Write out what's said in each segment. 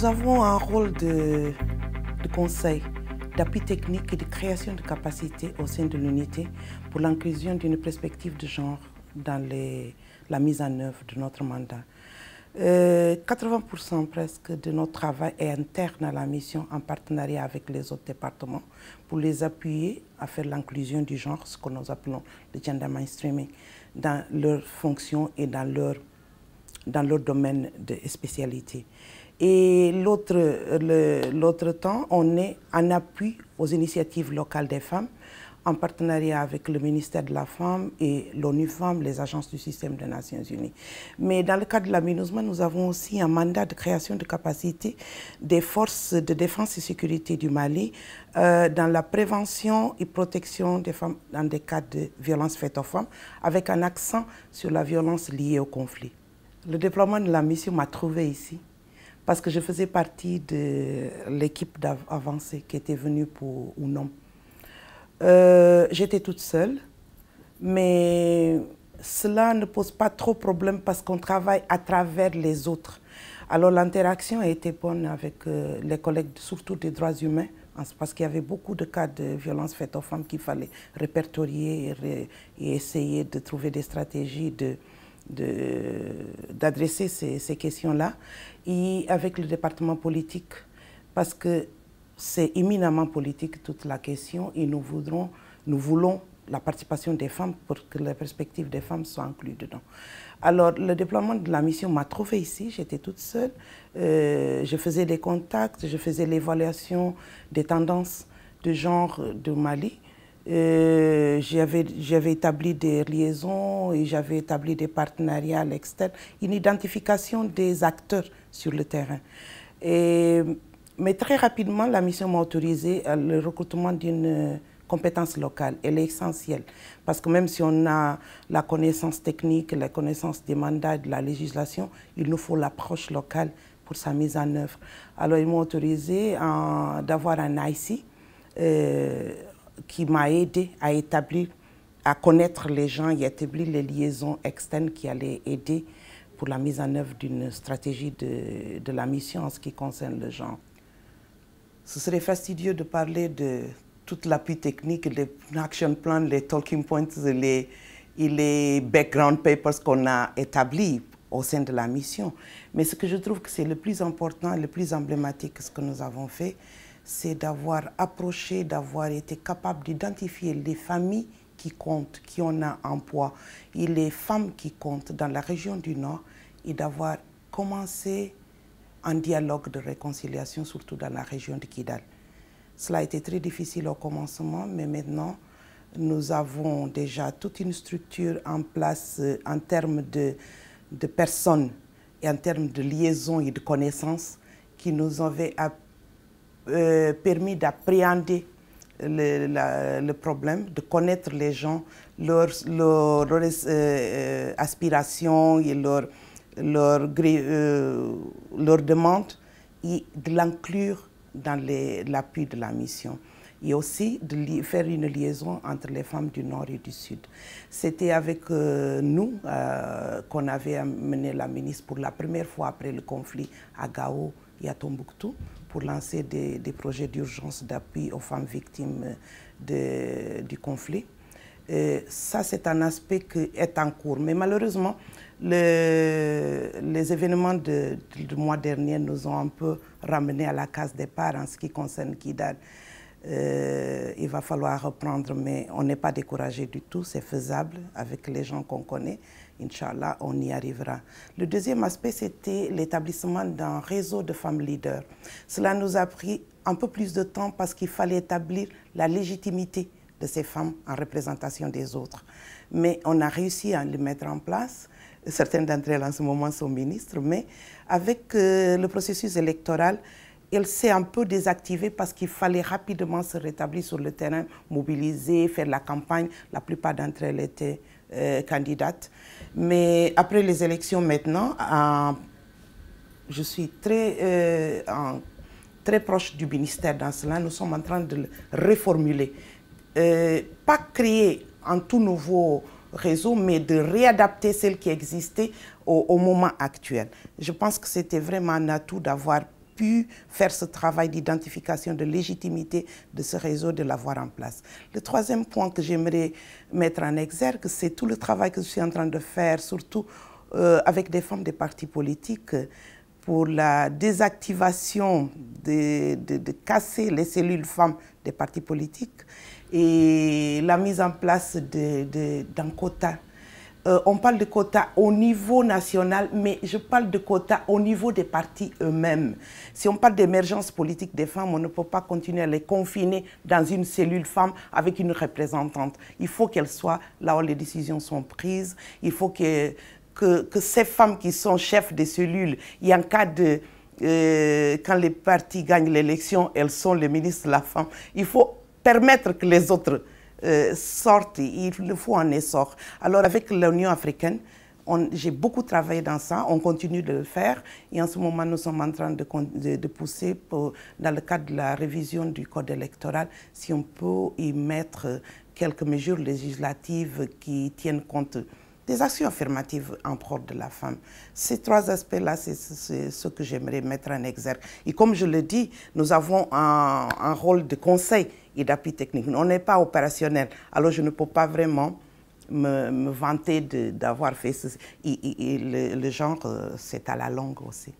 nous avons un rôle de, conseil, d'appui technique et de création de capacités au sein de l'unité pour l'inclusion d'une perspective de genre dans les, la mise en œuvre de notre mandat. 80% euh, presque de notre travail est interne à la mission en partenariat avec les autres départements pour les appuyer à faire l'inclusion du genre, ce que nous appelons le gender mainstreaming, dans leurs fonctions et dans leur, dans leur domaine de spécialité. Et l'autre temps, on est en appui aux initiatives locales des femmes, en partenariat avec le ministère de la Femme et l'ONU Femmes, les agences du système des Nations Unies. Mais dans le cadre de la MINUSMA, nous avons aussi un mandat de création de capacités des forces de défense et sécurité du Mali euh, dans la prévention et protection des femmes dans des cas de violences faites aux femmes, avec un accent sur la violence liée au conflit. Le déploiement de la mission m'a trouvé ici parce que je faisais partie de l'équipe d'avancée qui était venue pour ou Euh, J'étais toute seule, mais cela ne pose pas trop de problème parce qu'on travaille à travers les autres. Alors l'interaction a été bonne avec euh, les collègues, surtout des droits humains, parce qu'il y avait beaucoup de cas de violences faites aux femmes qu'il fallait répertorier et, et, essayer de trouver des stratégies de d'adresser ces, ces questions-là et avec le département politique parce que c'est éminemment politique toute la question et nous, voudrons, nous voulons la participation des femmes pour que les perspectives des femmes soient incluses dedans. Alors, le déploiement de la mission m'a trouvé ici, j'étais toute seule. Euh, je faisais des contacts, je faisais l'évaluation des tendances de genre de Mali. Euh, j'avais établi des liaisons et j'avais établi des partenariats à l'extérieur, une identification des acteurs sur le terrain. Et, mais très rapidement, la mission m'a autorisé le recrutement d'une compétence locale. Elle est essentielle parce que même si on a la connaissance technique, la connaissance des mandats de la législation, il nous faut l'approche locale pour sa mise en œuvre. Alors ils m'ont autorisé d'avoir un IC, euh, qui m'a aidé à établir, à connaître les gens et établir les liaisons externes qui allaient aider pour la mise en œuvre d'une stratégie de, de la mission en ce qui concerne les gens. Ce serait fastidieux de parler de toute l'appui technique, les action plans, les talking points, les, les background papers qu'on a établis au sein de la mission. Mais ce que je trouve que c'est le plus important, le plus emblématique, ce que nous avons fait, c'est d'avoir approché, d'avoir été capable d'identifier les familles qui comptent, qui ont un emploi, et les femmes qui comptent dans la région du Nord, et d'avoir commencé un dialogue de réconciliation, surtout dans la région de Kidal. Cela a été très difficile au commencement, mais maintenant, nous avons déjà toute une structure en place euh, en termes de, de personnes et en termes de liaisons et de connaissances qui nous avaient appris euh, permis d'appréhender le, le, problème, de connaître les gens, leurs, euh, euh, aspirations et leurs, leurs demandes, et de l'inclure dans l'appui de la mission et aussi de faire une liaison entre les femmes du Nord et du Sud. C'était avec euh, nous euh, qu'on avait amené la ministre pour la première fois après le conflit à Gao et à Tombouctou pour lancer des, projets d'urgence d'appui aux femmes victimes euh, du conflit. ça, c'est un aspect qui est en cours. Mais malheureusement, le, les événements du de, mois dernier nous ont un peu ramenés à la case départ en ce qui concerne Kidal. Euh, il va falloir reprendre, mais on n'est pas découragé du tout, c'est faisable avec les gens qu'on connaît. Inch'Allah, on y arrivera. Le deuxième aspect, c'était l'établissement d'un réseau de femmes leaders. Cela nous a pris un peu plus de temps parce qu'il fallait établir la légitimité de ces femmes en représentation des autres. Mais on a réussi à le mettre en place. Certaines d'entre elles en ce moment sont ministres, mais avec euh, le processus électoral, elle s'est un peu désactivée parce qu'il fallait rapidement se rétablir sur le terrain, mobiliser, faire la campagne. La plupart d'entre elles étaient euh, candidates. Mais après les élections maintenant, je suis très, euh, très proche du ministère dans cela. Nous sommes en train de le reformuler. Euh, pas créer un tout nouveau réseau, mais de réadapter celle qui existait au moment actuel. Je pense que c'était vraiment un atout d'avoir faire ce travail d'identification de légitimité de ce réseau, de l'avoir en place. Le troisième point que j'aimerais mettre en exergue, c'est tout le travail que je suis en train de faire, surtout euh, avec des femmes des partis politiques, pour la désactivation, de, de casser les cellules femmes des partis politiques et la mise en place d'un quota euh, on parle de quotas au niveau national, mais je parle de quotas au niveau des partis eux-mêmes. Si on parle d'émergence politique des femmes, on ne peut pas continuer à les confiner dans une cellule femme avec une représentante. Il faut qu'elles soient là où les décisions sont prises. Il faut que, que, ces femmes qui sont chefs des cellules, il y cas de... Euh, quand les partis gagnent l'élection, elles sont les ministres de la femme. Il faut permettre que les autres euh, sortent, il faut un essor. Alors avec l'Union africaine, j'ai beaucoup travaillé dans ça, on continue de le faire et en ce moment nous sommes en train de, pousser pour, dans le cadre de la révision du code électoral si on peut y mettre quelques mesures législatives qui tiennent compte des actions affirmatives en propre de la femme. Ces trois aspects-là, c'est ce que j'aimerais mettre en exergue. Et comme je le dis, nous avons un rôle de conseil et d'appui technique. On n'est pas opérationnel, alors je ne peux pas vraiment me, vanter d'avoir fait ceci. Et, le, genre, euh, c'est à la longue aussi.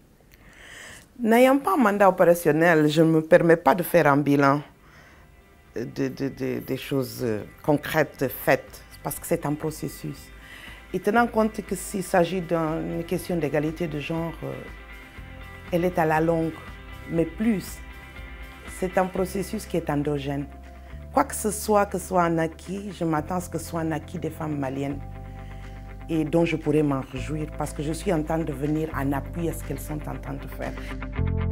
N'ayant pas un mandat opérationnel, je ne me permets pas de faire un bilan des de, choses concrètes faites, parce que c'est un processus. Et tenant compte que s'il s'agit d'une question d'égalité de genre, euh, elle est à la longue, mais plus c'est un processus qui est endogène. Quoi que ce soit, que ce soit un acquis, je m'attends à ce que ce soit un acquis des femmes maliennes et dont je pourrais m'en réjouir parce que je suis en train de venir en appui à ce qu'elles sont en train de faire.